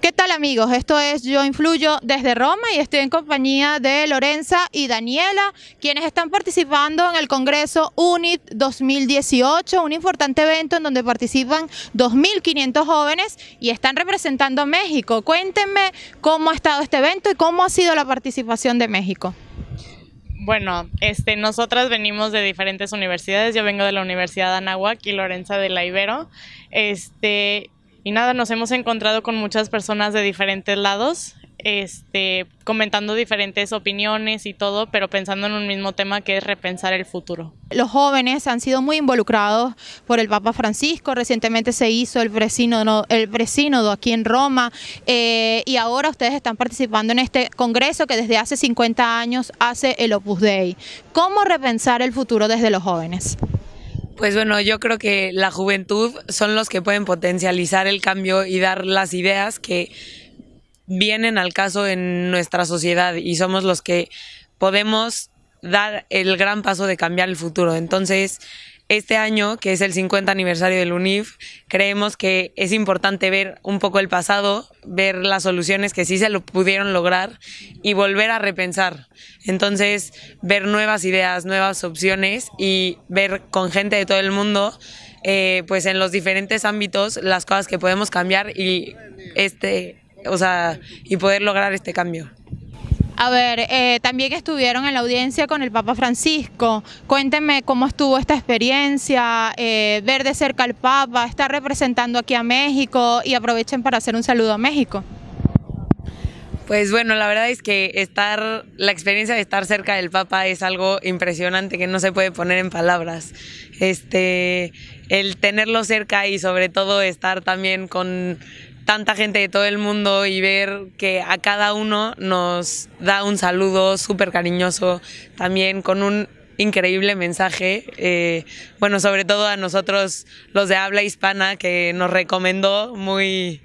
¿Qué tal amigos? Esto es Yo Influyo desde Roma y estoy en compañía de Lorenza y Daniela, quienes están participando en el Congreso UNIT 2018, un importante evento en donde participan 2.500 jóvenes y están representando a México. Cuéntenme cómo ha estado este evento y cómo ha sido la participación de México. Bueno, este, nosotras venimos de diferentes universidades. Yo vengo de la Universidad de Anahuac y Lorenza de la Ibero. Este, y nada, nos hemos encontrado con muchas personas de diferentes lados, este, comentando diferentes opiniones y todo, pero pensando en un mismo tema que es repensar el futuro. Los jóvenes han sido muy involucrados por el Papa Francisco, recientemente se hizo el presínodo, el aquí en Roma eh, y ahora ustedes están participando en este congreso que desde hace 50 años hace el Opus Dei. ¿Cómo repensar el futuro desde los jóvenes? Pues bueno, yo creo que la juventud son los que pueden potencializar el cambio y dar las ideas que vienen al caso en nuestra sociedad y somos los que podemos dar el gran paso de cambiar el futuro. Entonces, este año, que es el 50 aniversario del UNIF, creemos que es importante ver un poco el pasado, ver las soluciones que sí se lo pudieron lograr y volver a repensar. Entonces, ver nuevas ideas, nuevas opciones y ver con gente de todo el mundo, eh, pues en los diferentes ámbitos, las cosas que podemos cambiar y este, o sea, y poder lograr este cambio. A ver, eh, también estuvieron en la audiencia con el Papa Francisco. Cuéntenme cómo estuvo esta experiencia, eh, ver de cerca al Papa, estar representando aquí a México y aprovechen para hacer un saludo a México. Pues bueno, la verdad es que estar, la experiencia de estar cerca del Papa es algo impresionante que no se puede poner en palabras. Este, el tenerlo cerca y sobre todo estar también con tanta gente de todo el mundo y ver que a cada uno nos da un saludo súper cariñoso, también con un increíble mensaje. Eh, bueno, sobre todo a nosotros, los de habla hispana, que nos recomendó muy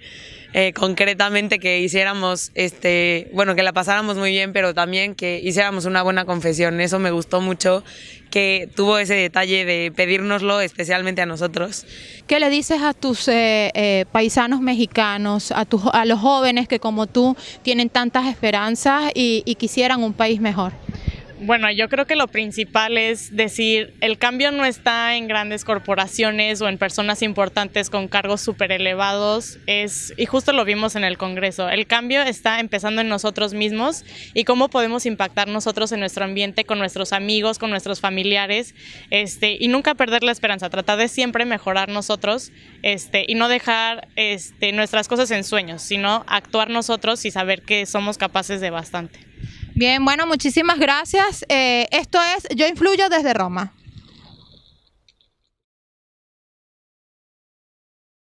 eh, concretamente que hiciéramos, este, bueno, que la pasáramos muy bien, pero también que hiciéramos una buena confesión. Eso me gustó mucho, que tuvo ese detalle de pedírnoslo especialmente a nosotros. ¿Qué le dices a tus eh, eh, paisanos mexicanos, a, tus, a los jóvenes que como tú tienen tantas esperanzas y quisieran un país mejor? Bueno, yo creo que lo principal es decir, el cambio no está en grandes corporaciones o en personas importantes con cargos súper elevados, es, y justo lo vimos en el Congreso, el cambio está empezando en nosotros mismos y cómo podemos impactar nosotros en nuestro ambiente, con nuestros amigos, con nuestros familiares, este, y nunca perder la esperanza, tratar de siempre mejorar nosotros este, y no dejar este, nuestras cosas en sueños, sino actuar nosotros y saber que somos capaces de bastante. Bien, bueno, muchísimas gracias. Eh, esto es Yo Influyo desde Roma.